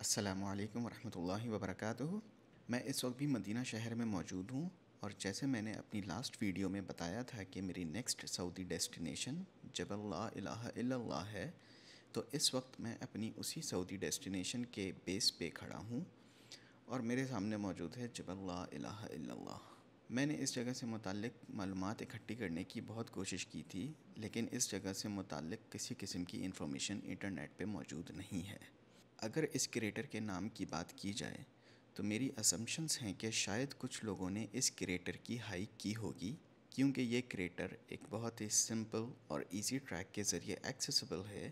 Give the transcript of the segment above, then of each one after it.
असलकम वरहमल वबरक मैं इस वक्त भी मदीना शहर में मौजूद हूँ और जैसे मैंने अपनी लास्ट वीडियो में बताया था कि मेरी नेक्स्ट सऊदी डेस्टिनेशन जबल ला है तो इस वक्त मैं अपनी उसी सऊदी डेस्टिनेशन के बेस पे खड़ा हूँ और मेरे सामने मौजूद है जबल ला मैंने इस जगह से मुतल मालूम इकट्ठी करने की बहुत कोशिश की थी लेकिन इस जगह से मुतल किसी किस्म की इंफॉर्मेशन इंटरनेट पे मौजूद नहीं है अगर इस क्रिएटर के नाम की बात की जाए तो मेरी असम्पन्स हैं कि शायद कुछ लोगों ने इस क्रिएटर की हाइक की होगी क्योंकि ये क्रिएटर एक बहुत ही सिंपल और इजी ट्रैक के ज़रिए एक्सेसिबल है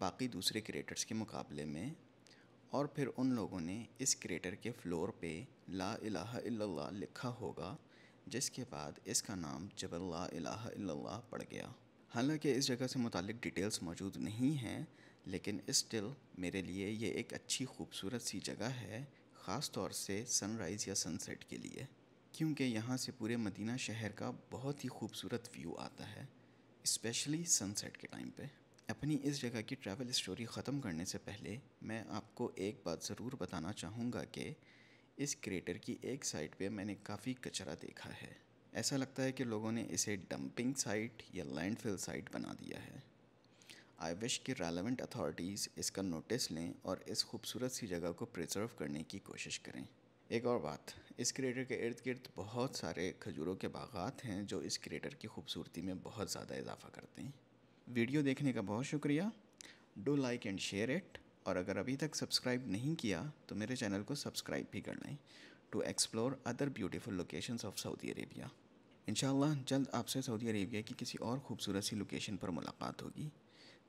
बाकी दूसरे क्रिएटर्स के मुकाबले में और फिर उन लोगों ने इस क्रिएटर के फ्लोर पे ला अला लिखा होगा जिसके बाद इसका नाम जबल ला इलाहा पड़ गया हालांकि इस जगह से मुतल डिटेल्स मौजूद नहीं हैं लेकिन स्टिल मेरे लिए ये एक अच्छी खूबसूरत सी जगह है ख़ास तौर से सनराइज़ या सनसेट के लिए क्योंकि यहाँ से पूरे मदीना शहर का बहुत ही खूबसूरत व्यू आता है इस्पेशली सनसेट के टाइम पे अपनी इस जगह की ट्रैवल स्टोरी ख़त्म करने से पहले मैं आपको एक बात ज़रूर बताना चाहूँगा कि इस क्रेटर की एक साइड पे मैंने काफ़ी कचरा देखा है ऐसा लगता है कि लोगों ने इसे डंपिंग साइट या लैंडफिल साइट बना दिया है आई विश कि रेलेवेंट अथॉरिटीज़ इसका नोटिस लें और इस खूबसूरत सी जगह को प्रिजर्व करने की कोशिश करें एक और बात इस क्रिएटर के इर्द गिर्द बहुत सारे खजूरों के बागात हैं जो इस क्रिएटर की खूबसूरती में बहुत ज़्यादा इजाफा करते हैं वीडियो देखने का बहुत शुक्रिया do like and share it और अगर अभी तक सब्सक्राइब नहीं किया तो मेरे चैनल को सब्सक्राइब भी कर लें to explore other beautiful location of Saudi Arabia in जल्द आपसे सऊदी अरेबिया की किसी और ख़ूबसूरत सी लोकेशन पर मुलाकात होगी